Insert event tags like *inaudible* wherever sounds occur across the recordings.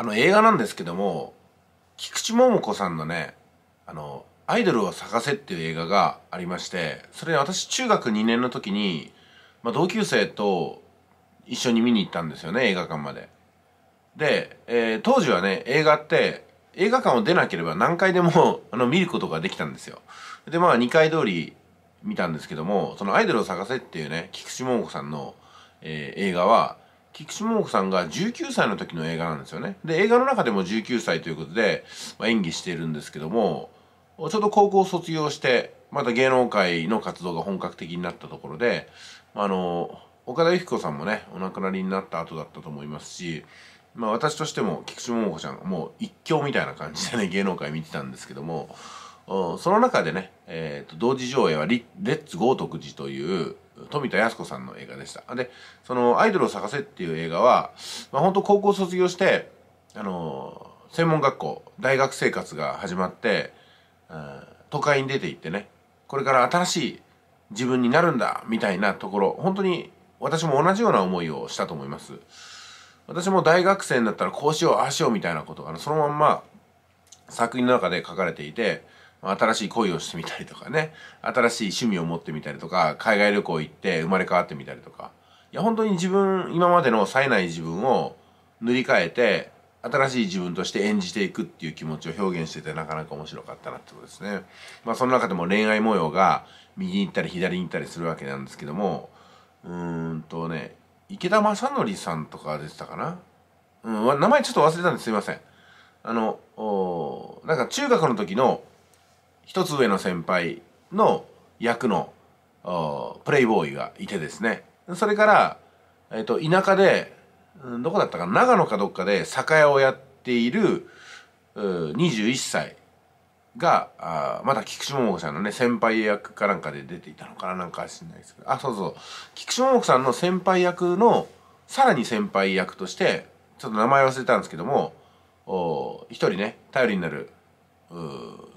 あの映画なんですけども菊池桃子さんのねあの「アイドルを探せ」っていう映画がありましてそれ、私中学2年の時に、まあ、同級生と一緒に見に行ったんですよね映画館まで。で、えー、当時はね映画って映画館を出なければ何回でも *laughs* あの見ることができたんですよ。でまあ2回通り見たんですけどもその「アイドルを探せ」っていうね菊池桃子さんの、えー、映画は菊池桃子さんが19歳の時の映画なんですよね。で、映画の中でも19歳ということで、まあ、演技しているんですけども、ちょうど高校を卒業して、また芸能界の活動が本格的になったところで、あの、岡田由紀子さんもね、お亡くなりになった後だったと思いますし、まあ私としても菊池桃子ちゃん、もう一興みたいな感じでね、*laughs* 芸能界見てたんですけども、その中でね、えーと、と同時上映はレッツ豪徳寺という富田靖子さんの映画でした。で、その、アイドルを探せっていう映画は、まあ、本当高校卒業して、あの専門学校、大学生活が始まって、都会に出て行ってね、これから新しい自分になるんだ、みたいなところ、本当に私も同じような思いをしたと思います。私も大学生になったらこうしよう、ああしようみたいなことが、そのまんま作品の中で書かれていて、新しい恋をしてみたりとかね新しい趣味を持ってみたりとか海外旅行行って生まれ変わってみたりとかいや本当に自分今までの冴えない自分を塗り替えて新しい自分として演じていくっていう気持ちを表現しててなかなか面白かったなってことですね。まあその中でも恋愛模様が右に行ったり左に行ったりするわけなんですけどもうーんとね池田正則さんとか出てたかな、うん、名前ちょっと忘れたんですいません。あのなんか中学の時の一つ上の先輩の役のプレイボーイがいてですねそれから、えー、と田舎で、うん、どこだったか長野かどっかで酒屋をやっている21歳があまた菊池桃子さんのね先輩役かなんかで出ていたのかななんか知んないですけどあそうそう菊池桃子さんの先輩役のさらに先輩役としてちょっと名前忘れたんですけども一人ね頼りになる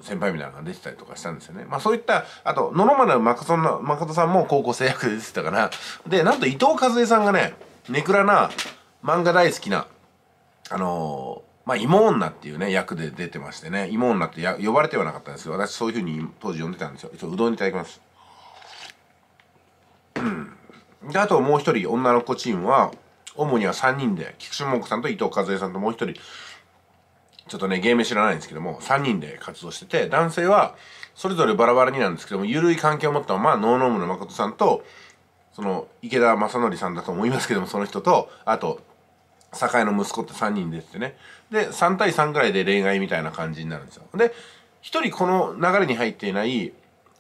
先輩みたいなのが出てたりとかしたんですよね。まあそういった、あと、野々村誠の誠さんも高校生役で出てたから、で、なんと伊藤和恵さんがね、ネクラな漫画大好きな、あのー、まあ、芋女っていうね、役で出てましてね、芋女ってや呼ばれてはなかったんですけど、私そういうふうに当時呼んでたんですよ。ちょうどんいただきます。うん。で、あともう一人、女の子チームは、主には3人で、菊池桃子さんと伊藤和恵さんともう一人、ちょっとね、芸名知らないんですけども、3人で活動してて、男性は、それぞれバラバラになんですけども、緩い関係を持ったまま、ノーノームの誠さんと、その、池田正則さんだと思いますけども、その人と、あと、酒の息子って3人すってね。で、3対3ぐらいで恋愛みたいな感じになるんですよ。で、1人この流れに入っていない、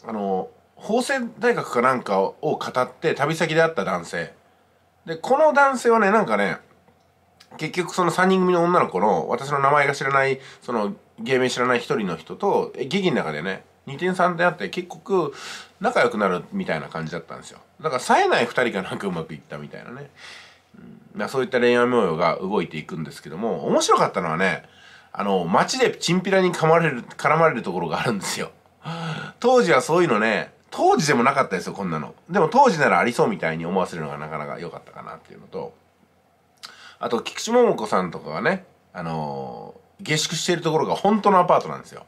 あの、法政大学かなんかを語って、旅先で会った男性。で、この男性はね、なんかね、結局その3人組の女の子の私の名前が知らないその芸名知らない一人の人と劇の中でね二点三点あって結局仲良くなるみたいな感じだったんですよだから冴えない2人がなんかうまくいったみたいなね、うんまあ、そういった恋愛模様が動いていくんですけども面白かったのはねあの街でチンピラに噛まれる絡まれるところがあるんですよ当時はそういうのね当時でもなかったですよこんなのでも当時ならありそうみたいに思わせるのがなかなか良かったかなっていうのとあと菊池桃子さんとかがね、あのー、下宿しているところが本当のアパートなんですよ。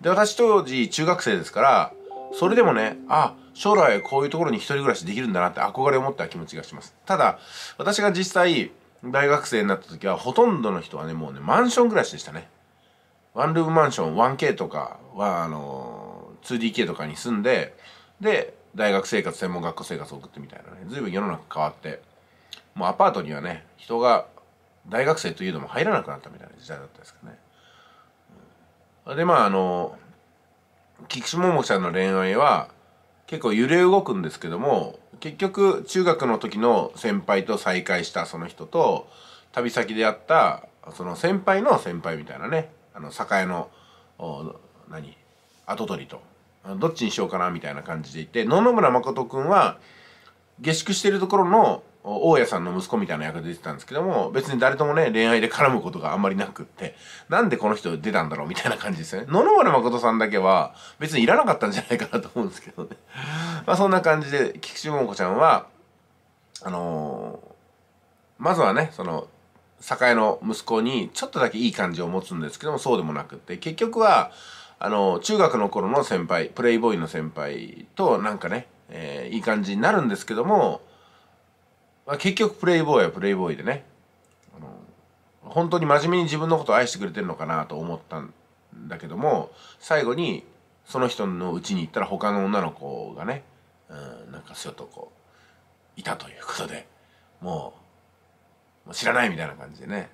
で、私当時中学生ですから、それでもね、あ、将来こういうところに一人暮らしできるんだなって憧れを持った気持ちがします。ただ、私が実際、大学生になった時は、ほとんどの人はね、もうね、マンション暮らしでしたね。ワンルームマンション、1K とかは、あのー、2DK とかに住んで、で、大学生活、専門学校生活を送ってみたいなね、随分世の中変わって、もうアパートにはね、人が大学生というのも入らなくなったみたいな時代だったですかね。でまああの菊池桃子ちゃんの恋愛は結構揺れ動くんですけども結局中学の時の先輩と再会したその人と旅先で会ったその先輩の先輩みたいなねあの酒屋の何跡取りとどっちにしようかなみたいな感じでいて野々村誠君は下宿してるところの大家さんの息子みたいな役で出てたんですけども、別に誰ともね、恋愛で絡むことがあんまりなくって、なんでこの人出たんだろうみたいな感じですね。野々村誠さんだけは、別にいらなかったんじゃないかなと思うんですけどね。*laughs* まあそんな感じで、菊池桃子ちゃんは、あのー、まずはね、その、栄の息子にちょっとだけいい感じを持つんですけども、そうでもなくって、結局は、あのー、中学の頃の先輩、プレイボーイの先輩となんかね、えー、いい感じになるんですけども、まあ、結局プレイボーイはプレイボーイでねあの本当に真面目に自分のことを愛してくれてるのかなと思ったんだけども最後にその人の家に行ったら他の女の子がね、うん、なんかちょっとこういたということでもうもう知らないみたいな感じでね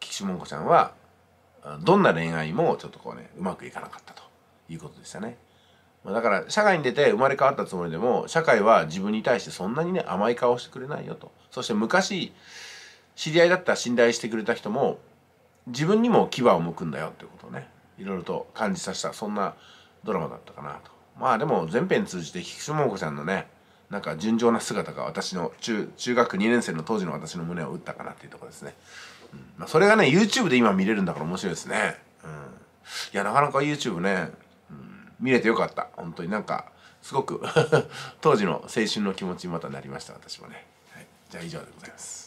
岸桃子ちゃんはどんな恋愛もちょっとこうねうまくいかなかったということでしたね。まだから社会に出て生まれ変わったつもりでも社会は自分に対してそんなにね甘い顔してくれないよとそして昔知り合いだった信頼してくれた人も自分にも牙を向くんだよってことをねいろいろと感じさせたそんなドラマだったかなとまあでも前編通じて菊池桃子ちゃんのねなんか純情な姿が私の中中学2年生の当時の私の胸を打ったかなっていうところですね、うんまあ、それがね YouTube で今見れるんだから面白いですね、うん、いやなかなか YouTube ね見れてよかった本当になんかすごく *laughs* 当時の青春の気持ちにまたなりました私もね、はい、じゃあ以上でございます